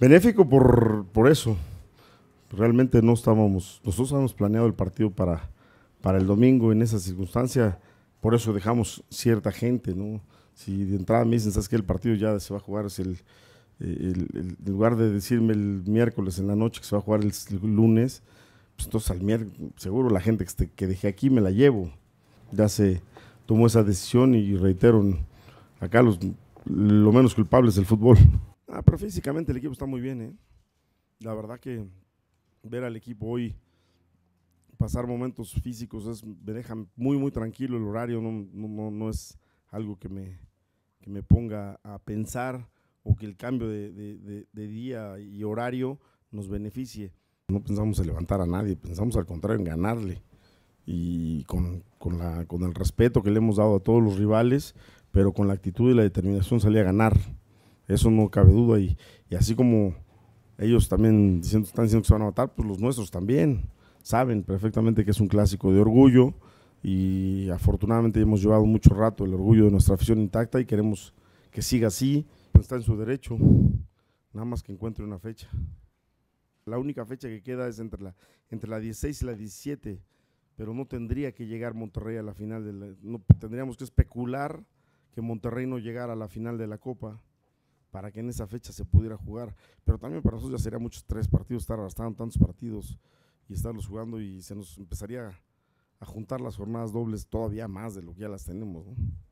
benéfico por, por eso. Realmente no estábamos, nosotros habíamos planeado el partido para, para el domingo en esa circunstancia, por eso dejamos cierta gente, ¿no? Si de entrada me dicen, ¿sabes que El partido ya se va a jugar, es el, el, en lugar de decirme el miércoles en la noche que se va a jugar el, lunes, pues entonces al miércoles, seguro la gente que, que dejé aquí me la llevo. Ya se tomó esa decisión y reitero, acá los, lo menos culpable es el fútbol. Ah, pero físicamente el equipo está muy bien, ¿eh? La verdad que ver al equipo hoy pasar momentos físicos es, me deja muy, muy tranquilo. El horario no, no, no, es algo que me, que me ponga a pensar o que el cambio de, de, día y horario nos beneficie. No pensamos en levantar a nadie, pensamos al contrario en ganarle. Y con, con, la, con el respeto que le hemos dado a todos los rivales, pero con la actitud y la determinación salí a ganar. Eso no cabe duda. Y, así como ellos también están diciendo que se van a matar, pues los nuestros también saben perfectamente que es un clásico de orgullo y afortunadamente hemos llevado mucho rato el orgullo de nuestra afición intacta y queremos que siga así. Pues está en su derecho, nada más que encuentre una fecha. La única fecha que queda es entre la, entre la 16 y la 17, pero no tendría que llegar Monterrey a la final, de no, tendríamos que especular que Monterrey no llegara a la final de la Copa para que en esa fecha se pudiera jugar. Pero también para nosotros ya sería muchos tres partidos, estar arrastrando tantos partidos y estarlos jugando y se nos empezaría a juntar las jornadas dobles todavía más de lo que ya las tenemos. ¿no?